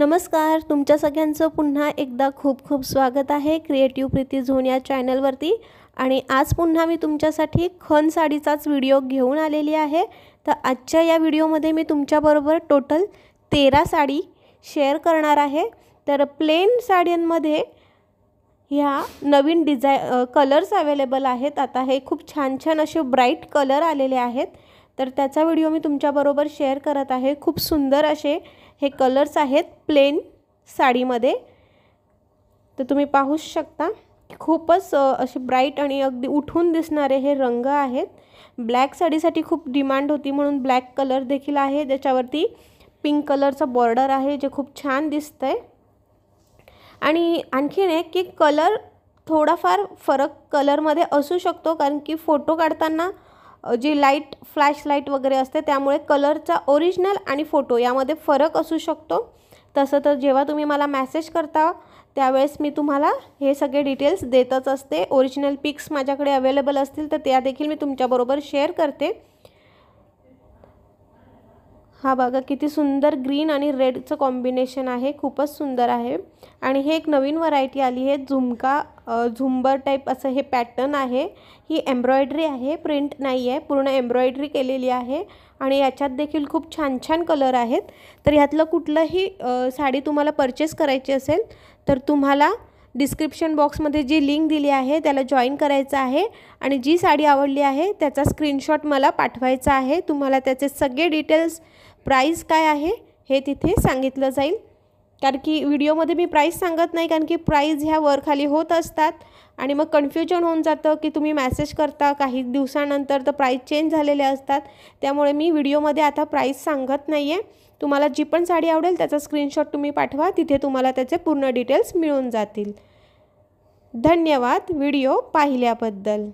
नमस्कार तुमच्या सगळ्यांचं पुन्हा एकदा खूप खूप स्वागत आहे क्रिएटिव्ह प्रीती झोन या चॅनलवरती आणि आज पुन्हा मी तुमच्यासाठी खन साडीचाच व्हिडिओ घेऊन आलेली आहे तर आजच्या या व्हिडिओमध्ये मी तुमच्याबरोबर टोटल तेरा साडी शेअर करणार आहे तर प्लेन साड्यांमध्ये ह्या नवीन डिझाय कलर्स अवेलेबल आहेत आता हे खूप छान छान असे ब्राईट कलर आलेले आहेत तर त्याचा व्हिडिओ मी तुमच्याबरोबर शेअर करत आहे खूप सुंदर असे हे कलर्स आहेत प्लेन साडीमध्ये तर तुम्ही पाहू शकता खूपच असे ब्राईट आणि अगदी उठून दिसणारे हे रंग आहेत ब्लॅक साडीसाठी खूप डिमांड होती म्हणून ब्लॅक कलर देखील आहे ज्याच्यावरती पिंक कलरचा बॉर्डर आहे जे खूप छान दिसतं आहे आणि आणखीन एक की कलर थोडाफार फरक कलरमध्ये असू शकतो कारण की फोटो काढताना जी लाईट फ्लॅश लाईट वगैरे असते त्यामुळे कलरचा ओरिजिनल आणि फोटो यामध्ये फरक असू शकतो तसं तर जेव्हा तुम्ही मला मॅसेज करता त्यावेळेस मी तुम्हाला हे सगळे डिटेल्स देतच असते ओरिजिनल पिक्स माझ्याकडे अवेलेबल असतील तर त्या देखील मी तुमच्याबरोबर शेअर करते हा बघा किती सुंदर ग्रीन आणि रेडचं कॉम्बिनेशन आहे खूपच सुंदर आहे आणि हे एक नवीन व्हरायटी आली आहे झुमका झुंबर टाईप असं हे पॅटर्न आहे ही एम्ब्रॉयडरी आहे प्रिंट नाही आहे पूर्ण एम्ब्रॉयडरी केलेली आहे आणि याच्यात देखील खूप छान छान कलर आहेत तर ह्यातलं कुठलंही साडी तुम्हाला परचेस करायची असेल तर तुम्हाला डिस्क्रिप्शन बॉक्समध्ये जी लिंक दिली आहे त्याला जॉईन करायचं आहे आणि जी साडी आवडली आहे त्याचा स्क्रीनशॉट मला पाठवायचा आहे तुम्हाला त्याचे सगळे डिटेल्स प्राईस काय आहे हे तिथे सांगितलं जाईल कारण की व्हिडिओमध्ये मी प्राईस सांगत नाही कारण की प्राईज ह्या वर खाली होत असतात आणि मग कन्फ्युजन होऊन जातं की तुम्ही मॅसेज करता काही दिवसानंतर तर प्राईस चेंज झालेले असतात त्यामुळे मी व्हिडिओमध्ये आता प्राईस सांगत नाही आहे तुम्हाला जी पण साडी आवडेल त्याचा स्क्रीनशॉट तुम्ही पाठवा तिथे तुम्हाला त्याचे पूर्ण डिटेल्स मिळून जातील धन्यवाद व्हिडिओ पाहिल्याबद्दल